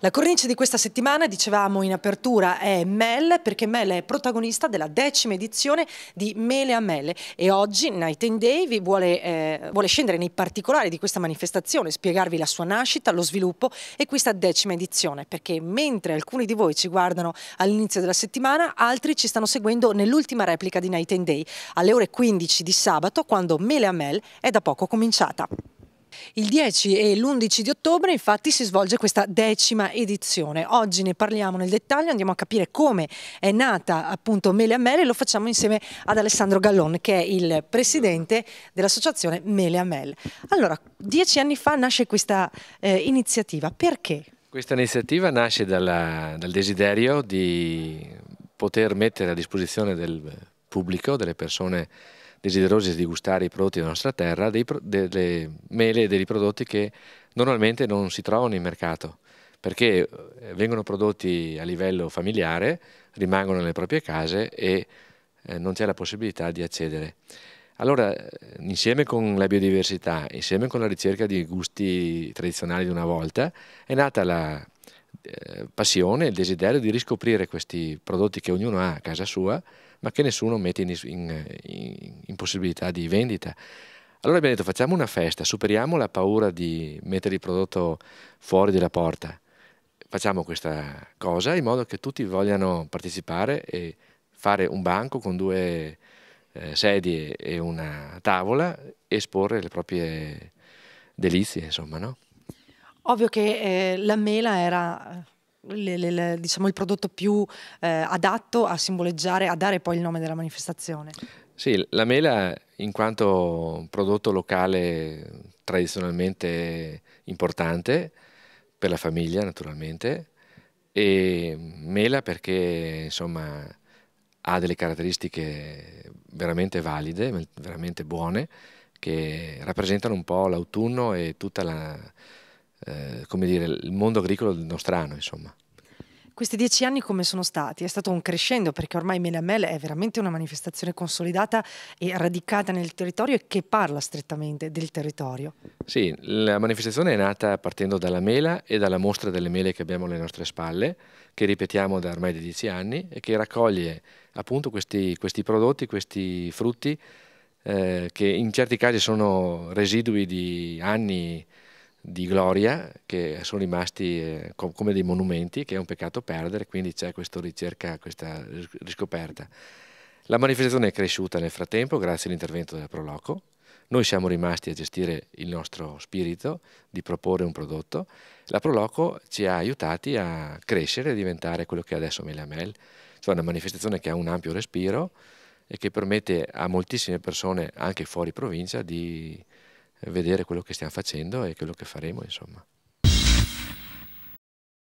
La cornice di questa settimana, dicevamo in apertura, è Mel, perché Mel è protagonista della decima edizione di Mele a Mele e oggi Night and Day vuole, eh, vuole scendere nei particolari di questa manifestazione, spiegarvi la sua nascita, lo sviluppo e questa decima edizione, perché mentre alcuni di voi ci guardano all'inizio della settimana, altri ci stanno seguendo nell'ultima replica di Night and Day, alle ore 15 di sabato, quando Mele a Mel è da poco cominciata. Il 10 e l'11 di ottobre infatti si svolge questa decima edizione. Oggi ne parliamo nel dettaglio, andiamo a capire come è nata appunto Mele a Mele e lo facciamo insieme ad Alessandro Gallon che è il presidente dell'associazione Mele a Mele. Allora, dieci anni fa nasce questa eh, iniziativa, perché? Questa iniziativa nasce dalla, dal desiderio di poter mettere a disposizione del pubblico, delle persone desiderosi di gustare i prodotti della nostra terra, dei, delle mele e dei prodotti che normalmente non si trovano in mercato, perché eh, vengono prodotti a livello familiare, rimangono nelle proprie case e eh, non c'è la possibilità di accedere. Allora, eh, insieme con la biodiversità, insieme con la ricerca di gusti tradizionali di una volta, è nata la eh, passione, il desiderio di riscoprire questi prodotti che ognuno ha a casa sua, ma che nessuno mette in, in, in, in possibilità di vendita. Allora abbiamo detto facciamo una festa, superiamo la paura di mettere il prodotto fuori dalla porta, facciamo questa cosa in modo che tutti vogliano partecipare e fare un banco con due eh, sedie e una tavola e esporre le proprie delizie, insomma, no? Ovvio che eh, la mela era eh, le, le, le, diciamo, il prodotto più eh, adatto a simboleggiare, a dare poi il nome della manifestazione. Sì, la mela in quanto prodotto locale tradizionalmente importante per la famiglia naturalmente e mela perché insomma ha delle caratteristiche veramente valide, veramente buone che rappresentano un po' l'autunno e tutta la eh, come dire, il mondo agricolo del nostrano, insomma. Questi dieci anni come sono stati? È stato un crescendo perché ormai Mela Mel è veramente una manifestazione consolidata e radicata nel territorio e che parla strettamente del territorio. Sì, la manifestazione è nata partendo dalla mela e dalla mostra delle mele che abbiamo alle nostre spalle, che ripetiamo da ormai dieci anni e che raccoglie appunto questi, questi prodotti, questi frutti eh, che in certi casi sono residui di anni di gloria che sono rimasti eh, come dei monumenti che è un peccato perdere, quindi c'è questa ricerca, questa riscoperta. La manifestazione è cresciuta nel frattempo grazie all'intervento della Proloco, noi siamo rimasti a gestire il nostro spirito di proporre un prodotto, la Proloco ci ha aiutati a crescere e diventare quello che è adesso Mela cioè una manifestazione che ha un ampio respiro e che permette a moltissime persone anche fuori provincia di vedere quello che stiamo facendo e quello che faremo, insomma.